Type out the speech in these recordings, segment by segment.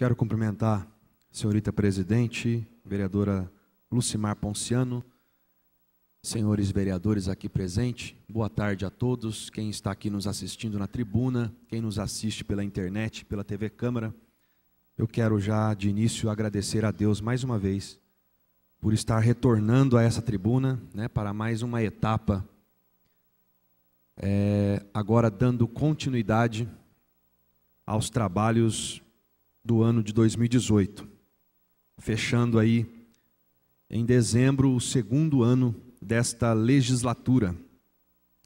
Quero cumprimentar a senhorita presidente, vereadora Lucimar Ponciano, senhores vereadores aqui presentes. Boa tarde a todos, quem está aqui nos assistindo na tribuna, quem nos assiste pela internet, pela TV Câmara. Eu quero já de início agradecer a Deus mais uma vez por estar retornando a essa tribuna, né, para mais uma etapa, é, agora dando continuidade aos trabalhos do ano de 2018, fechando aí em dezembro o segundo ano desta legislatura.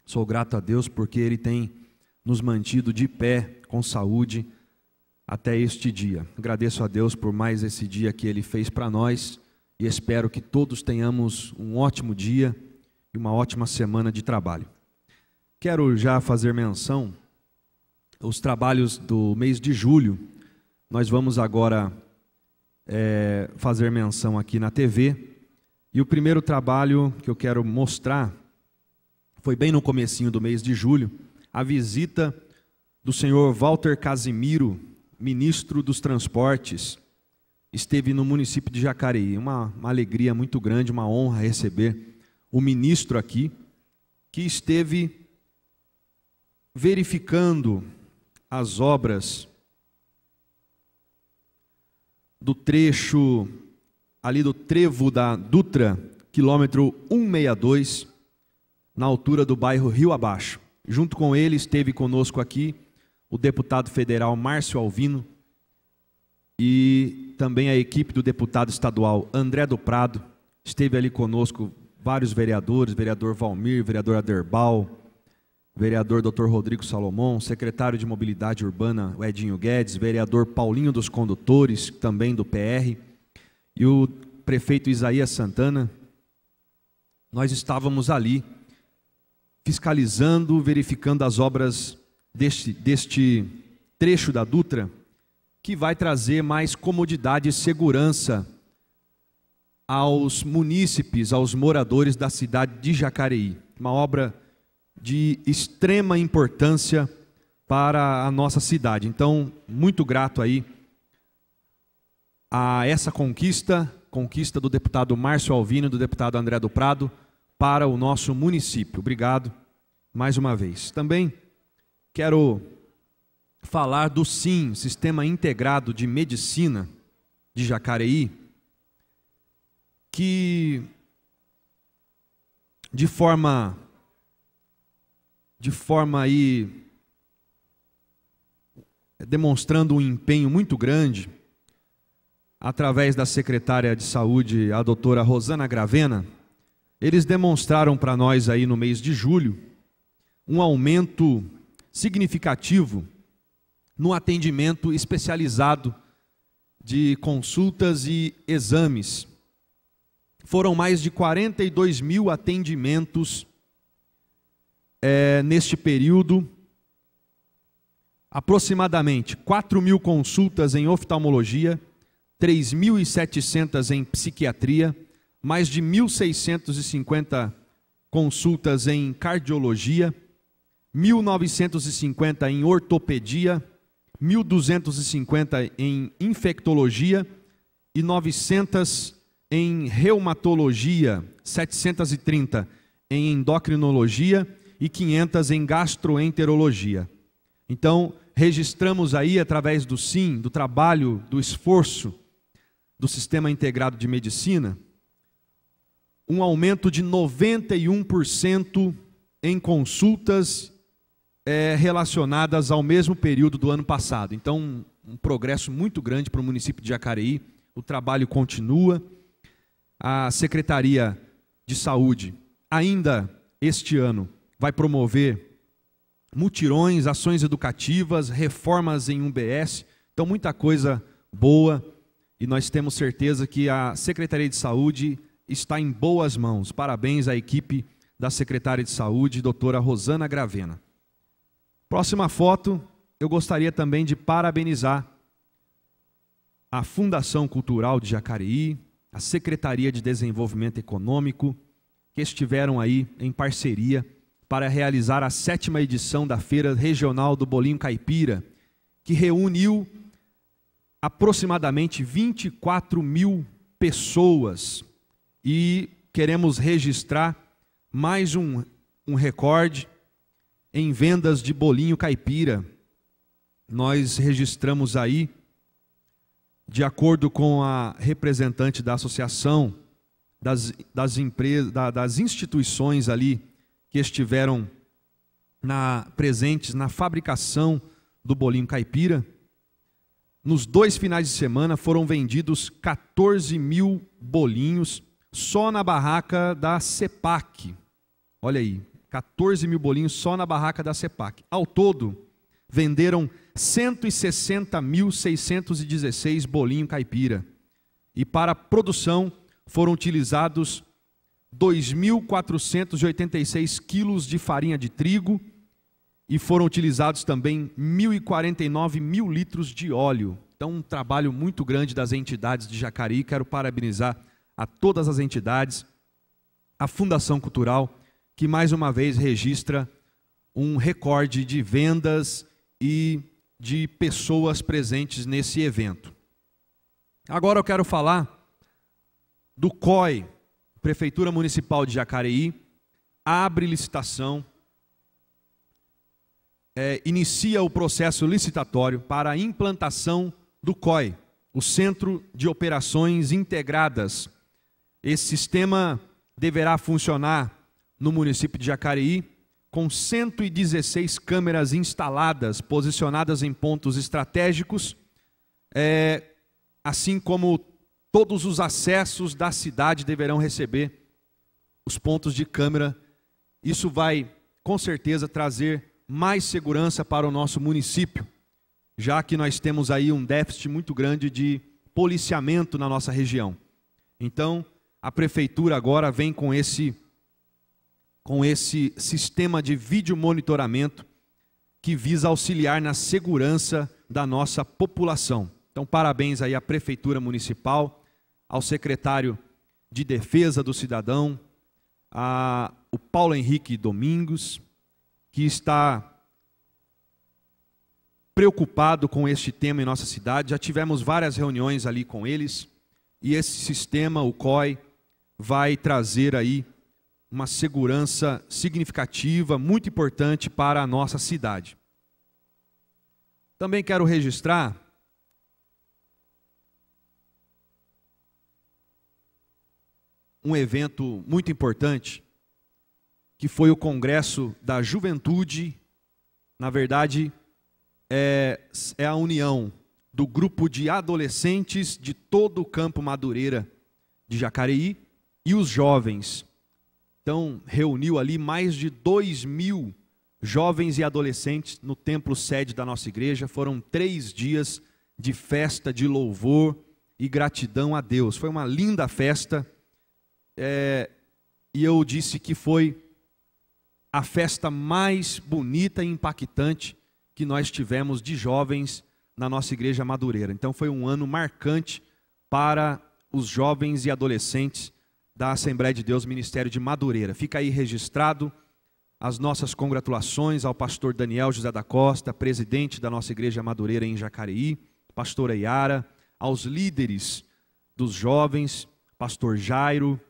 Sou grato a Deus porque Ele tem nos mantido de pé, com saúde, até este dia. Agradeço a Deus por mais esse dia que Ele fez para nós e espero que todos tenhamos um ótimo dia e uma ótima semana de trabalho. Quero já fazer menção aos trabalhos do mês de julho, nós vamos agora é, fazer menção aqui na TV. E o primeiro trabalho que eu quero mostrar foi bem no comecinho do mês de julho, a visita do senhor Walter Casimiro, ministro dos Transportes, esteve no município de Jacareí. Uma, uma alegria muito grande, uma honra receber o ministro aqui, que esteve verificando as obras do trecho ali do trevo da Dutra, quilômetro 162, na altura do bairro Rio Abaixo. Junto com ele esteve conosco aqui o deputado federal Márcio Alvino e também a equipe do deputado estadual André do Prado. Esteve ali conosco vários vereadores, vereador Valmir, vereador Aderbal, vereador Dr. Rodrigo Salomão, secretário de Mobilidade Urbana Edinho Guedes, vereador Paulinho dos Condutores, também do PR, e o prefeito Isaías Santana, nós estávamos ali fiscalizando, verificando as obras deste, deste trecho da Dutra, que vai trazer mais comodidade e segurança aos munícipes, aos moradores da cidade de Jacareí. Uma obra de extrema importância para a nossa cidade. Então, muito grato aí a essa conquista, conquista do deputado Márcio Alvino e do deputado André do Prado para o nosso município. Obrigado mais uma vez. Também quero falar do SIM, Sistema Integrado de Medicina de Jacareí, que de forma de forma aí demonstrando um empenho muito grande, através da secretária de saúde, a doutora Rosana Gravena, eles demonstraram para nós aí no mês de julho um aumento significativo no atendimento especializado de consultas e exames. Foram mais de 42 mil atendimentos é, neste período, aproximadamente 4 mil consultas em oftalmologia, 3.700 em psiquiatria, mais de 1.650 consultas em cardiologia, 1.950 em ortopedia, 1.250 em infectologia e 900 em reumatologia, 730 em endocrinologia e 500 em gastroenterologia. Então, registramos aí, através do SIM, do trabalho, do esforço do Sistema Integrado de Medicina, um aumento de 91% em consultas é, relacionadas ao mesmo período do ano passado. Então, um, um progresso muito grande para o município de Jacareí. O trabalho continua. A Secretaria de Saúde, ainda este ano, vai promover mutirões, ações educativas, reformas em UBS, então muita coisa boa e nós temos certeza que a Secretaria de Saúde está em boas mãos. Parabéns à equipe da Secretaria de Saúde, doutora Rosana Gravena. Próxima foto, eu gostaria também de parabenizar a Fundação Cultural de Jacareí, a Secretaria de Desenvolvimento Econômico, que estiveram aí em parceria para realizar a sétima edição da Feira Regional do Bolinho Caipira, que reuniu aproximadamente 24 mil pessoas. E queremos registrar mais um, um recorde em vendas de bolinho caipira. Nós registramos aí, de acordo com a representante da associação, das, das, empresas, da, das instituições ali que estiveram na, presentes na fabricação do bolinho caipira. Nos dois finais de semana foram vendidos 14 mil bolinhos só na barraca da CEPAC. Olha aí, 14 mil bolinhos só na barraca da CEPAC. Ao todo, venderam 160.616 bolinho caipira. E para produção foram utilizados 2.486 quilos de farinha de trigo e foram utilizados também 1.049 mil litros de óleo. Então, um trabalho muito grande das entidades de Jacareí. Quero parabenizar a todas as entidades, a Fundação Cultural, que mais uma vez registra um recorde de vendas e de pessoas presentes nesse evento. Agora eu quero falar do COI, Prefeitura Municipal de Jacareí abre licitação, é, inicia o processo licitatório para a implantação do COI, o Centro de Operações Integradas. Esse sistema deverá funcionar no município de Jacareí com 116 câmeras instaladas, posicionadas em pontos estratégicos, é, assim como Todos os acessos da cidade deverão receber os pontos de câmera. Isso vai, com certeza, trazer mais segurança para o nosso município, já que nós temos aí um déficit muito grande de policiamento na nossa região. Então, a prefeitura agora vem com esse com esse sistema de vídeo monitoramento que visa auxiliar na segurança da nossa população. Então, parabéns aí à prefeitura municipal ao secretário de Defesa do Cidadão, a, o Paulo Henrique Domingos, que está preocupado com este tema em nossa cidade. Já tivemos várias reuniões ali com eles e esse sistema, o COI, vai trazer aí uma segurança significativa, muito importante para a nossa cidade. Também quero registrar um evento muito importante, que foi o Congresso da Juventude. Na verdade, é, é a união do grupo de adolescentes de todo o campo Madureira de Jacareí e os jovens. Então, reuniu ali mais de 2 mil jovens e adolescentes no templo sede da nossa igreja. Foram três dias de festa, de louvor e gratidão a Deus. Foi uma linda festa é, e eu disse que foi a festa mais bonita e impactante que nós tivemos de jovens na nossa igreja madureira. Então foi um ano marcante para os jovens e adolescentes da Assembleia de Deus Ministério de Madureira. Fica aí registrado as nossas congratulações ao pastor Daniel José da Costa, presidente da nossa igreja madureira em Jacareí, pastora Iara, aos líderes dos jovens, pastor Jairo,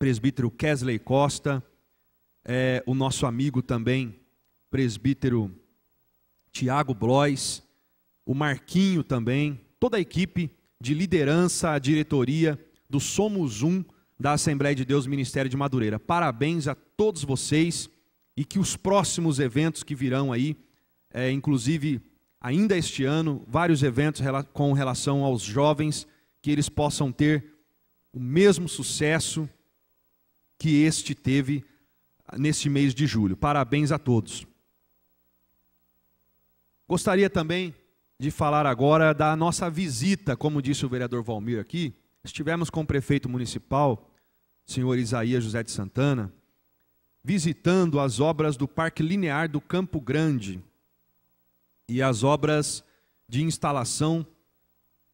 presbítero Kesley Costa, é, o nosso amigo também, presbítero Tiago Blois, o Marquinho também, toda a equipe de liderança, a diretoria do Somos Um da Assembleia de Deus Ministério de Madureira. Parabéns a todos vocês e que os próximos eventos que virão aí, é, inclusive ainda este ano, vários eventos com relação aos jovens, que eles possam ter o mesmo sucesso que este teve neste mês de julho. Parabéns a todos. Gostaria também de falar agora da nossa visita, como disse o vereador Valmir aqui. Estivemos com o prefeito municipal, senhor Isaías José de Santana, visitando as obras do Parque Linear do Campo Grande e as obras de instalação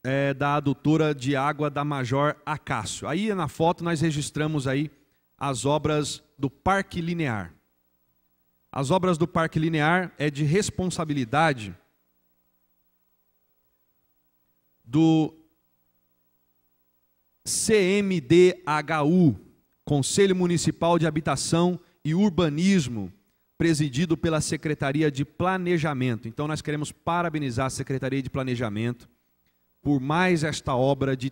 é, da adutora de água da Major Acácio. Aí na foto nós registramos aí as obras do Parque Linear. As obras do Parque Linear é de responsabilidade do CMDHU, Conselho Municipal de Habitação e Urbanismo, presidido pela Secretaria de Planejamento. Então nós queremos parabenizar a Secretaria de Planejamento por mais esta obra de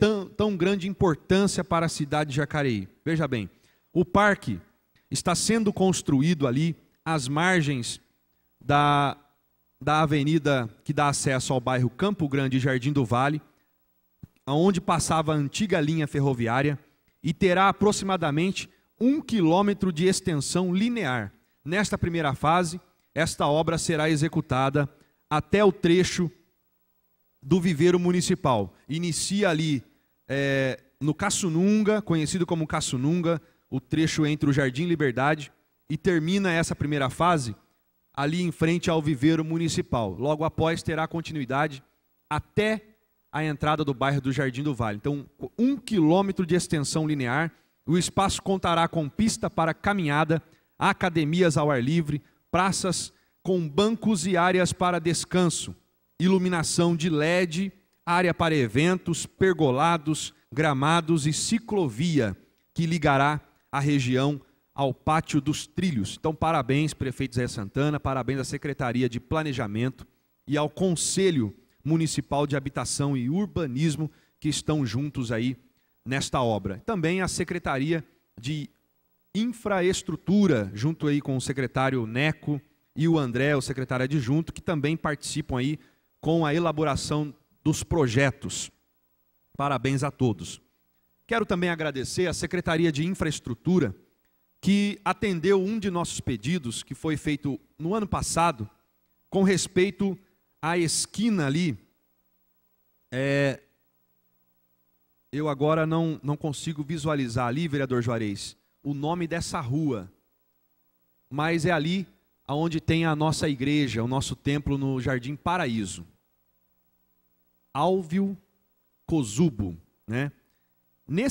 tão, tão grande importância para a cidade de Jacareí. Veja bem, o parque está sendo construído ali às margens da, da avenida que dá acesso ao bairro Campo Grande e Jardim do Vale, aonde passava a antiga linha ferroviária, e terá aproximadamente um quilômetro de extensão linear. Nesta primeira fase, esta obra será executada até o trecho do viveiro municipal. Inicia ali é, no Caçununga, conhecido como Caçununga, o trecho entre o Jardim Liberdade, e termina essa primeira fase ali em frente ao viveiro municipal. Logo após terá continuidade até a entrada do bairro do Jardim do Vale. Então, um quilômetro de extensão linear. O espaço contará com pista para caminhada, academias ao ar livre, praças com bancos e áreas para descanso, iluminação de LED área para eventos, pergolados, gramados e ciclovia que ligará a região ao Pátio dos Trilhos. Então, parabéns, prefeito Zé Santana, parabéns à Secretaria de Planejamento e ao Conselho Municipal de Habitação e Urbanismo que estão juntos aí nesta obra. Também a Secretaria de Infraestrutura, junto aí com o secretário Neco e o André, o secretário adjunto, que também participam aí com a elaboração dos projetos. Parabéns a todos. Quero também agradecer à Secretaria de Infraestrutura, que atendeu um de nossos pedidos, que foi feito no ano passado, com respeito à esquina ali. É, eu agora não, não consigo visualizar ali, vereador Juarez, o nome dessa rua, mas é ali onde tem a nossa igreja, o nosso templo no Jardim Paraíso. Alvio Cozubo, né?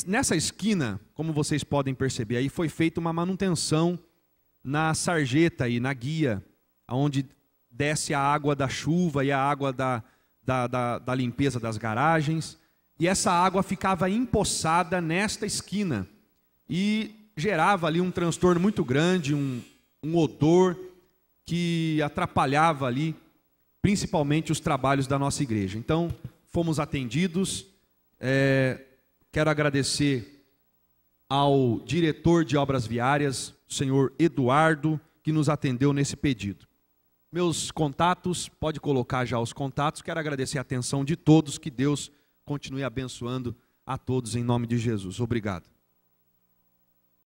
Nessa esquina, como vocês podem perceber, aí foi feita uma manutenção na sarjeta e na guia, aonde desce a água da chuva e a água da, da, da, da limpeza das garagens. E essa água ficava empoçada nesta esquina e gerava ali um transtorno muito grande, um, um odor que atrapalhava ali principalmente os trabalhos da nossa igreja. Então, fomos atendidos. É, quero agradecer ao diretor de obras viárias, o senhor Eduardo, que nos atendeu nesse pedido. Meus contatos, pode colocar já os contatos. Quero agradecer a atenção de todos, que Deus continue abençoando a todos em nome de Jesus. Obrigado.